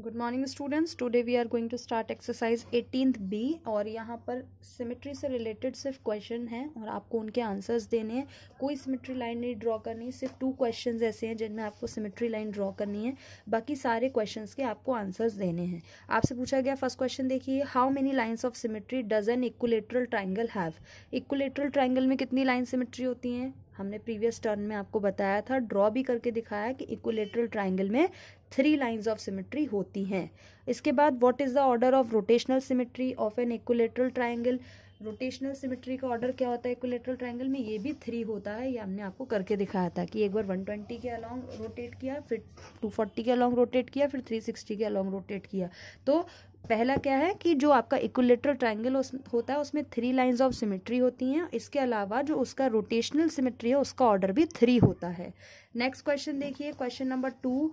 good morning students today we are going to start exercise eighteenth B और यहाँ पर symmetry से related सिर्फ क्वेश्चन हैं और आपको उनके आंसर्स देने हैं कोई सिमेट्री लाइन नहीं ड्रॉ करनी सिर्फ टू क्वेश्चन ऐसे हैं जिनमें आपको सिमेट्री लाइन ड्रॉ करनी है बाकी सारे क्वेश्चन के आपको आंसर्स देने हैं आपसे पूछा गया फर्स्ट क्वेश्चन देखिए how many lines of symmetry does an equilateral triangle have equilateral triangle में कितनी लाइन सिमेट्री होती हैं हमने प्रीवियस टर्न में आपको बताया था ड्रॉ भी करके दिखाया कि इक्वलेटरल ट्राइंगल में थ्री लाइंस ऑफ सिमेट्री होती हैं इसके बाद what is the order of rotational symmetry of an equilateral triangle rotational symmetry का ऑर्डर क्या होता है इक्वलेटरल ट्राइंगल में ये भी थ्री होता है ये हमने आपको करके दिखाया था कि एक बार वन ट्वेंटी के अलॉन्ग रोटेट किया फिर टू फोर्टी के अलॉन्ग रोटेट किया फिर थ्री सिक्सटी के अलॉन्ग रोटेट किया तो पहला क्या है कि जो आपका इक्वलेटरल ट्रायंगल होता है उसमें थ्री लाइंस ऑफ सिमेट्री होती हैं इसके अलावा जो उसका रोटेशनल सिमेट्री है उसका ऑर्डर भी थ्री होता है नेक्स्ट क्वेश्चन देखिए question number two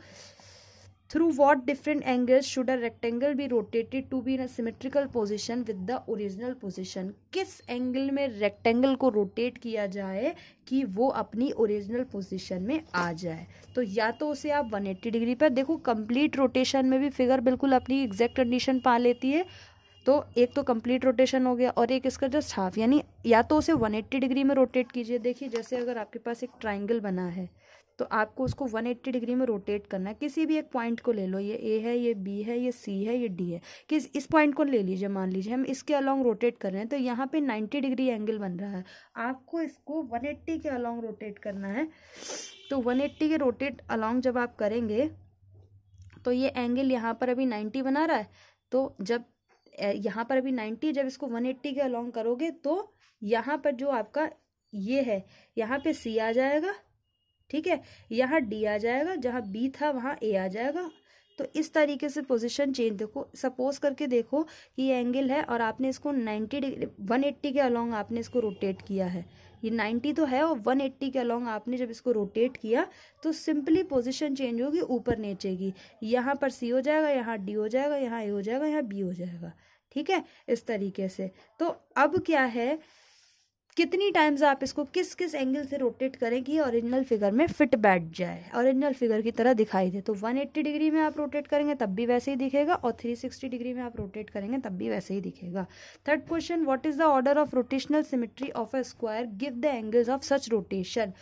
through what different angles should a rectangle be rotated to be in a position with the original position किस एंगल में रेक्टेंगल को रोटेट किया जाए कि वो अपनी ओरिजिनल पोजिशन में आ जाए तो या तो उसे आप 180 डिग्री पर देखो कंप्लीट रोटेशन में भी फिगर बिल्कुल अपनी एग्जैक्ट कंडीशन पा लेती है तो एक तो कंप्लीट रोटेशन हो गया और एक इसका जस्ट हाफ यानी या तो उसे 180 डिग्री में रोटेट कीजिए देखिए जैसे अगर आपके पास एक ट्राइंगल बना है तो आपको उसको 180 डिग्री में रोटेट करना है किसी भी एक पॉइंट को ले लो ये ए है ये बी है ये सी है ये डी है किस इस पॉइंट को ले लीजिए मान लीजिए हम इसके अलॉन्ग रोटेट कर रहे हैं तो यहाँ पे 90 डिग्री एंगल बन रहा है आपको इसको 180 के अलॉन्ग रोटेट करना है तो 180 के रोटेट अलॉन्ग जब आप करेंगे तो ये एंगल यहाँ पर अभी नाइन्टी बना रहा है तो जब यहाँ पर अभी नाइन्टी जब इसको वन एट्टी के अलॉन्ग करोगे तो यहाँ पर जो आपका ये है यहाँ पर सी आ जाएगा ठीक है यहाँ डी आ जाएगा जहाँ बी था वहाँ ए आ जाएगा तो इस तरीके से पोजीशन चेंज देखो सपोज करके देखो कि ये एंगल है और आपने इसको 90 डिग्री 180 के अलोंग आपने इसको रोटेट किया है ये 90 तो है और 180 के अलोंग आपने जब इसको रोटेट किया तो सिंपली पोजीशन चेंज होगी ऊपर नीचे की यहाँ पर सी हो जाएगा यहाँ डी हो जाएगा यहाँ ए हो जाएगा यहाँ बी हो जाएगा ठीक है इस तरीके से तो अब क्या है कितनी टाइम्स आप इसको किस किस एंगल से रोटेट करें कि ओरिजिनल फिगर में फिट बैठ जाए ओरिजिनल फिगर की तरह दिखाई दे तो 180 डिग्री में आप रोटेट करेंगे तब भी वैसे ही दिखेगा और 360 डिग्री में आप रोटेट करेंगे तब भी वैसे ही दिखेगा third question what is the order of rotational symmetry of a square give the angles of such rotation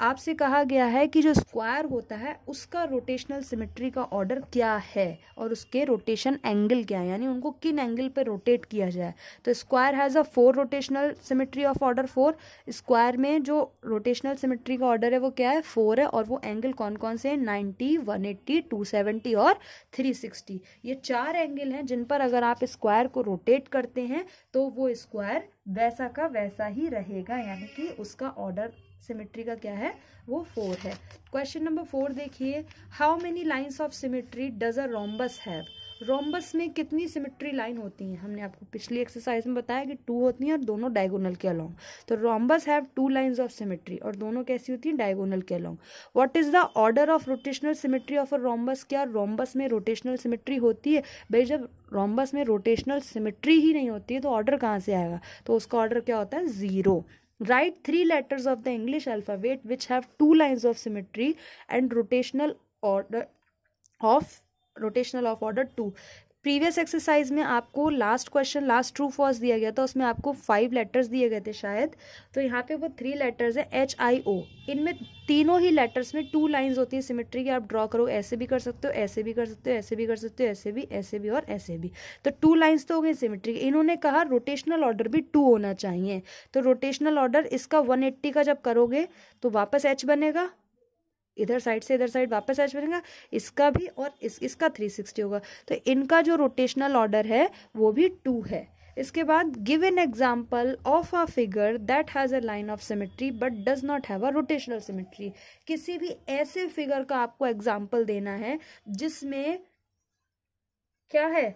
आपसे कहा गया है कि जो स्क्वायर होता है उसका रोटेशनल सिमेट्री का ऑर्डर क्या है और उसके रोटेशन एंगल क्या है यानी उनको किन एंगल पर रोटेट किया जाए तो square has a four rotational symmetry of order four square में जो रोटेशनल सिमेट्री का ऑर्डर है वो क्या है फोर है और वो एंगल कौन कौन से हैं ninety one eighty two seventy और थ्री सिक्सटी ये चार एंगल हैं जिन पर अगर आप स्क्वायर को रोटेट करते हैं तो वो स्क्वायर वैसा का वैसा ही रहेगा यानी कि उसका ऑर्डर सिमेट्री का क्या है वो फोर है क्वेश्चन नंबर फोर देखिए how many lines of symmetry does a rhombus have rhombus में कितनी सिमेट्री लाइन होती हैं हमने आपको पिछली एक्सरसाइज में बताया कि टू होती हैं और दोनों डायगोनल के अलोंग तो rhombus have two lines of symmetry और दोनों कैसी होती हैं डायगोनल के along what is the order of rotational symmetry of a rhombus क्या रोम्बस में रोटेशनल सिमेट्री होती है भाई जब रोम्बस में रोटेशनल सिमेट्री ही नहीं होती है तो ऑर्डर कहाँ से आएगा तो उसका ऑर्डर क्या होता है zero Write three letters of the English alphabet which have two lines of symmetry and rotational order of rotational of order 2 previous exercise में आपको last question last true false दिया गया था उसमें आपको फाइव लेटर्स दिए गए थे शायद तो यहाँ पे वो थ्री लेटर्स है एच आई ओ इनमें तीनों ही लेटर्स में टू लाइंस होती है सिमेट्री की आप ड्रॉ करो ऐसे भी कर सकते हो ऐसे भी कर सकते हो ऐसे भी कर सकते हो ऐसे भी ऐसे भी और ऐसे भी तो टू लाइन्स तो हो गई सिमेट्री की इन्होंने कहा रोटेशनल ऑर्डर भी टू होना चाहिए तो रोटेशनल ऑर्डर इसका वन एट्टी का जब करोगे तो वापस एच बनेगा इधर साइड से इधर साइड वापस एच बनेगा इसका भी और इस इसका थ्री सिक्सटी होगा तो इनका जो रोटेशनल ऑर्डर है वो भी टू है इसके बाद give an example of a figure that has a line of symmetry but does not have a rotational symmetry किसी भी ऐसे फिगर का आपको एग्जाम्पल देना है जिसमें क्या है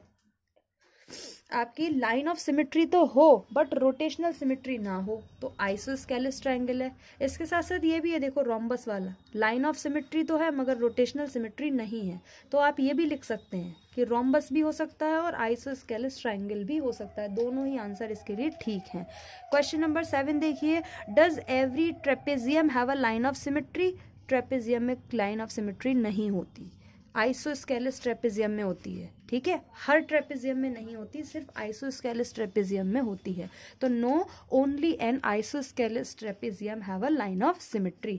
आपकी लाइन ऑफ सिमेट्री तो हो बट रोटेशनल सिमेट्री ना हो तो आइसोस्केलिस ट्राइंगल है इसके साथ साथ ये भी है देखो रोम्बस वाला लाइन ऑफ सिमेट्री तो है मगर रोटेशनल सिमेट्री नहीं है तो आप ये भी लिख सकते हैं कि रोम्बस भी हो सकता है और आइसोस्केलिस ट्राइंगल भी हो सकता है दोनों ही आंसर इसके लिए ठीक हैं क्वेश्चन नंबर सेवन देखिए does every trapezium have a line of symmetry trapezium में लाइन ऑफ सिमेट्री नहीं होती आइसोस्केलस ट्रेपिजियम में होती है ठीक है हर ट्रेपिजियम में नहीं होती सिर्फ आइसोस्केलस ट्रेपिजियम में होती है तो no only an isosceles trapezium have a line of symmetry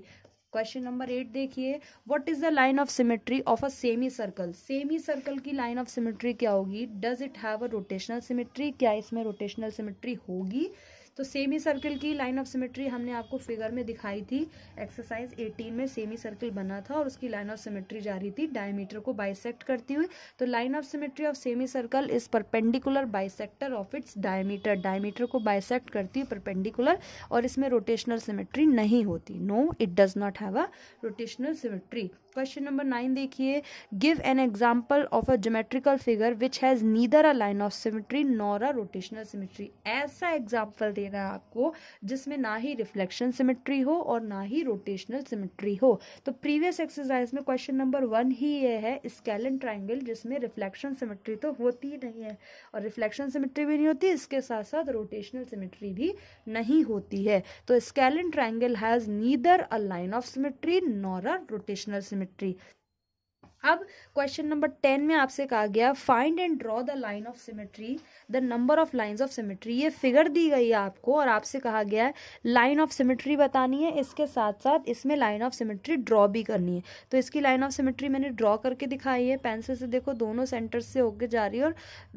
question number eight देखिए what is the line of symmetry of a semi circle semi circle की लाइन ऑफ सिमेट्री क्या होगी does it have a rotational symmetry क्या इसमें rotational symmetry होगी तो semi circle की line of symmetry हमने आपको फिगर में दिखाई थी एक्सरसाइज 18 में सेमी सर्कल बना था और उसकी लाइन ऑफ सिमेट्री जा रही थी डायमीटर को बाइसेक्ट करती हुई तो line of symmetry of semi circle is perpendicular bisector of its diameter diameter को बाइसेक्ट करती हुई परपेंडिकुलर और इसमें रोटेशनल सिमेट्री नहीं होती no it does not have a rotational symmetry question number nine देखिए give an example of a geometrical figure which has neither a line of symmetry nor a rotational symmetry ऐसा example देना है आपको जिसमें ना ही reflection symmetry हो और ना ही रोटेशनल सिमेट्री हो तो प्रीवियस एक्सरसाइज में क्वेश्चन नंबर वन ही ये है स्केलन ट्राइंगल जिसमें रिफ्लेक्शन सिमेट्री तो होती ही नहीं है और रिफ्लेक्शन सिमेट्री भी नहीं होती इसके साथ साथ रोटेशनल सिमेट्री भी नहीं होती है तो scalene triangle has neither a line of symmetry nor a rotational symmetry Secretary अब क्वेश्चन नंबर टेन में आपसे कहा गया find and draw the line of symmetry the number of lines of symmetry ये फिगर दी गई है आपको और आपसे कहा गया है लाइन ऑफ सिमेट्री बतानी है इसके साथ साथ इसमें लाइन ऑफ सिमेट्री ड्रॉ भी करनी है तो इसकी लाइन ऑफ सिमेट्री मैंने ड्रॉ करके दिखाई है पेंसिल से देखो दोनों सेंटर से होकर जा रही है और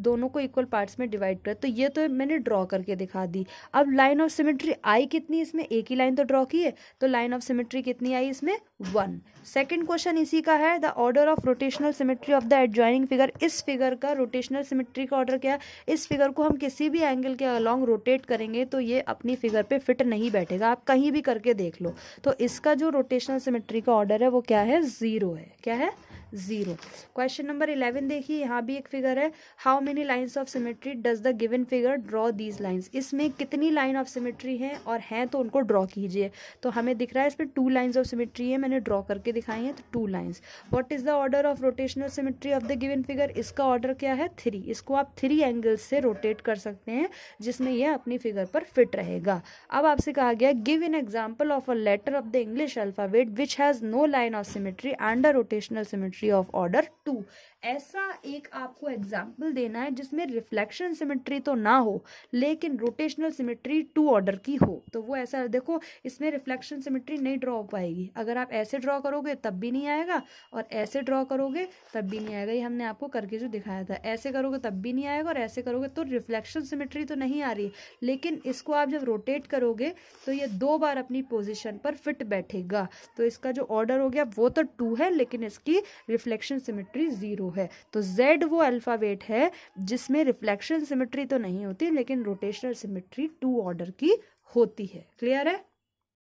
दोनों को इक्वल पार्ट्स में डिवाइड कर तो ये तो मैंने ड्रॉ करके दिखा दी अब लाइन ऑफ सिमेट्री आई कितनी इसमें एक ही लाइन तो ड्रॉ की है तो लाइन ऑफ सिमेट्री कितनी आई इसमें वन सेकेंड क्वेश्चन इसी का है the order of rotational symmetry of the adjoining figure इस फिगर का रोटेशनल सिमेट्री का ऑर्डर क्या है इस फिगर को हम किसी भी एंगल के अलॉन्ग रोटेट करेंगे तो ये अपनी फिगर पे फिट नहीं बैठेगा आप कहीं भी करके देख लो तो इसका जो रोटेशनल सिमेट्री का ऑर्डर है वो क्या है ज़ीरो है क्या है जीरो क्वेश्चन नंबर इलेवन देखिए यहाँ भी एक फिगर है how many lines of symmetry does the given figure draw these lines इसमें कितनी लाइन ऑफ सिमेट्री है और हैं तो उनको ड्रॉ कीजिए तो हमें दिख रहा है इसमें टू लाइन्स ऑफ सिमेट्री है मैंने ड्रॉ करके दिखाई है तो two lines what is the order of rotational symmetry of the given figure इसका ऑर्डर क्या है थ्री इसको आप थ्री एंगल्स से रोटेट कर सकते हैं जिसमें यह अपनी फिगर पर फिट रहेगा अब आपसे कहा गया give an example of a letter of the English alphabet which has no line of symmetry and a rotational symmetry symmetry of order two ऐसा एक आपको एग्जाम्पल देना है जिसमें रिफ्लेक्शन सिमेट्री तो ना हो लेकिन रोटेशनल सिमेट्री टू ऑर्डर की हो तो वो ऐसा देखो इसमें रिफ्लेक्शन सिमेट्री नहीं ड्रॉ हो पाएगी अगर आप ऐसे ड्रॉ करोगे तब भी नहीं आएगा और ऐसे ड्रॉ करोगे तब भी नहीं आएगा ये हमने आपको करके जो दिखाया था ऐसे करोगे तब भी नहीं आएगा और ऐसे करोगे तो रिफ्लेक्शन सिमेट्री तो नहीं आ रही लेकिन इसको आप जब रोटेट करोगे तो ये दो बार अपनी पोजिशन पर फिट बैठेगा तो इसका जो ऑर्डर हो गया वो तो टू है लेकिन इसकी रिफ्लेक्शन सिमेट्री ज़ीरो है तो जेड वो अल्फावेट है जिसमें रिफ्लेक्शन सिमेट्री तो नहीं होती लेकिन रोटेशनल सिमेट्री टू ऑर्डर की होती है क्लियर है